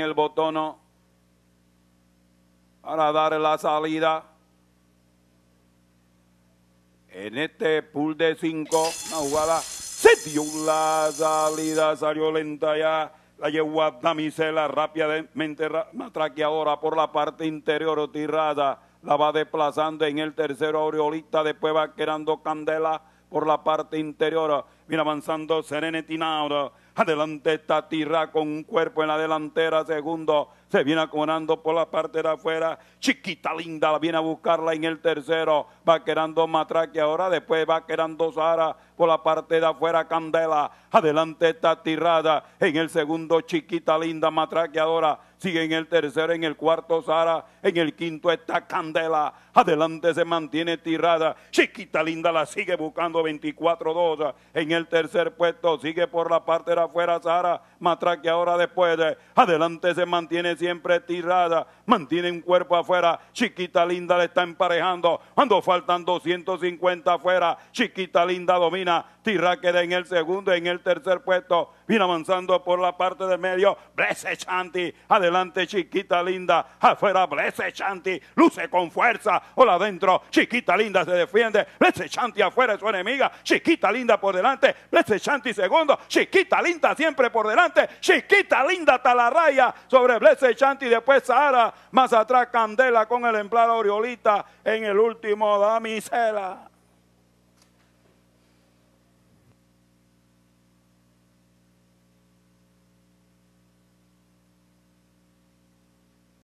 el botón para dar la salida. En este pool de cinco una jugada se dio la salida, salió lenta ya. La llevó a Damisela rápidamente ahora por la parte interior o tirada. La va desplazando en el tercero Aureolita, después va quedando Candela por la parte interior. Viene avanzando Serenity Now. Adelante está Tirra con un cuerpo en la delantera. Segundo, se viene acomodando por la parte de afuera. Chiquita linda, viene a buscarla en el tercero. Va quedando Matraque ahora. Después va quedando Sara por la parte de afuera. Candela. Adelante está Tirrada. En el segundo, Chiquita linda, Matraque ahora sigue en el tercero, en el cuarto Sara, en el quinto está Candela, adelante se mantiene tirada, chiquita linda la sigue buscando 24-2, en el tercer puesto sigue por la parte de afuera Sara, Matraque ahora después, adelante se mantiene siempre tirada, mantiene un cuerpo afuera, chiquita linda le está emparejando, cuando faltan 250 afuera, chiquita linda domina, Tirra queda en el segundo, en el tercer puesto, Viene avanzando por la parte del medio. Blesse Chanti. Adelante, chiquita linda. Afuera, Blesse Chanti. Luce con fuerza. Hola adentro. Chiquita linda se defiende. Blesse Chanti afuera es su enemiga. Chiquita linda por delante. Blesse Chanti segundo. Chiquita linda siempre por delante. Chiquita linda hasta la raya sobre Blesse Chanti. Después Sara. Más atrás Candela con el emplado Oriolita. En el último damisela.